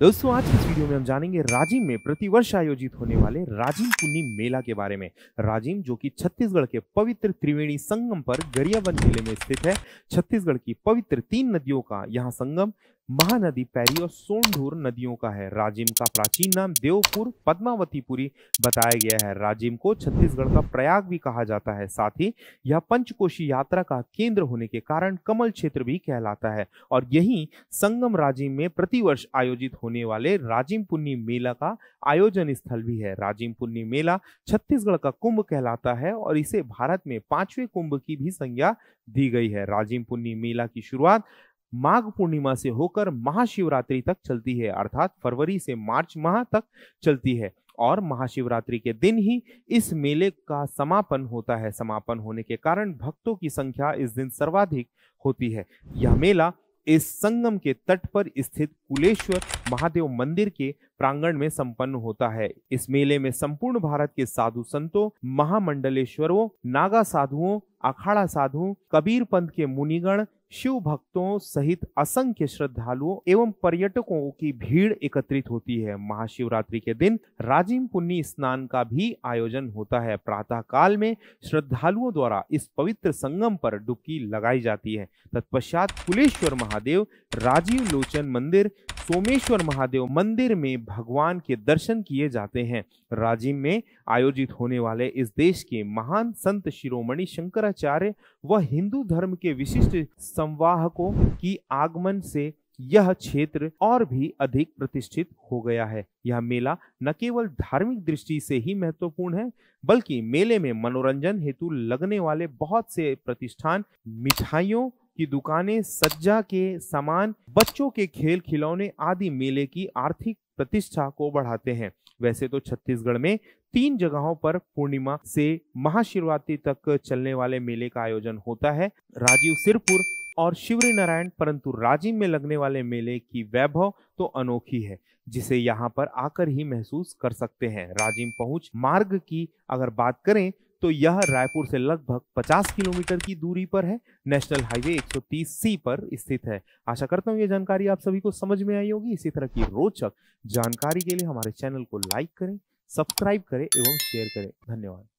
दोस्तों आज इस वीडियो में हम जानेंगे राजिम में प्रतिवर्ष आयोजित होने वाले राजिम पुन्नी मेला के बारे में राजिम जो कि छत्तीसगढ़ के पवित्र त्रिवेणी संगम पर गरियाबंद जिले में स्थित है छत्तीसगढ़ की पवित्र तीन नदियों का यहाँ संगम महानदी पैरी और सोनढूर नदियों का है राजिम का प्राचीन नाम देवपुर पद्मावतीपुरी बताया गया है राजिम को छत्तीसगढ़ का प्रयाग भी कहा जाता है साथ ही यह पंचकोशी यात्रा का केंद्र होने के कारण कमल क्षेत्र भी कहलाता है और यही संगम राजिम में प्रतिवर्ष आयोजित होने वाले राजिम पुन्नी मेला का आयोजन स्थल भी है राजिम पुन्नी मेला छत्तीसगढ़ का कुंभ कहलाता है और इसे भारत में पांचवें कुंभ की भी संज्ञा दी गई है राजिम पुन्नी मेला की शुरुआत माघ पूर्णिमा से होकर महाशिवरात्रि तक चलती है अर्थात फरवरी से मार्च माह तक चलती है और महाशिवरात्रि के दिन ही इस मेले का समापन होता है समापन होने के कारण भक्तों की संख्या इस दिन सर्वाधिक होती है यह मेला इस संगम के तट पर स्थित कुलेश्वर महादेव मंदिर के प्रांगण में संपन्न होता है इस मेले में संपूर्ण भारत के साधु संतों महामंडलेश्वरों नागा साधुओं अखाड़ा साधुओं कबीर पंथ के मुनिगण शिव भक्तों सहित असंख्य श्रद्धालुओं एवं पर्यटकों की भीड़ एकत्रित होती है महाशिवरात्रि के दिन राजीव पुन्नी स्नान का भी आयोजन होता है प्रातः काल में श्रद्धालुओं द्वारा इस पवित्र संगम पर डुबकी लगाई जाती है तत्पश्चात कुलेश्वर महादेव राजीव लोचन मंदिर सोमेश्वर महादेव मंदिर में भगवान के दर्शन किए जाते हैं राजीव में आयोजित होने वाले इस देश के महान संत शिरोमणि शंकराचार्य व हिंदू धर्म के विशिष्ट संवाहकों की आगमन से यह क्षेत्र और भी अधिक प्रतिष्ठित हो गया है यह मेला न केवल धार्मिक दृष्टि से ही महत्वपूर्ण है बल्कि मेले में मनोरंजन हेतु लगने वाले बहुत से प्रतिष्ठान मिठाइयों कि दुकानें सज्जा के सामान बच्चों के खेल खिलौने आदि मेले की आर्थिक प्रतिष्ठा को बढ़ाते हैं वैसे तो छत्तीसगढ़ में तीन जगहों पर पूर्णिमा से महाशिवरात्रि तक चलने वाले मेले का आयोजन होता है राजीव सिरपुर और शिवरी नारायण परंतु राजीव में लगने वाले मेले की वैभव तो अनोखी है जिसे यहाँ पर आकर ही महसूस कर सकते हैं राजीव पहुंच मार्ग की अगर बात करें तो यह रायपुर से लगभग 50 किलोमीटर की दूरी पर है नेशनल हाईवे 130 सी पर स्थित है आशा करता हूँ ये जानकारी आप सभी को समझ में आई होगी इसी तरह की रोचक जानकारी के लिए हमारे चैनल को लाइक करें सब्सक्राइब करें एवं शेयर करें धन्यवाद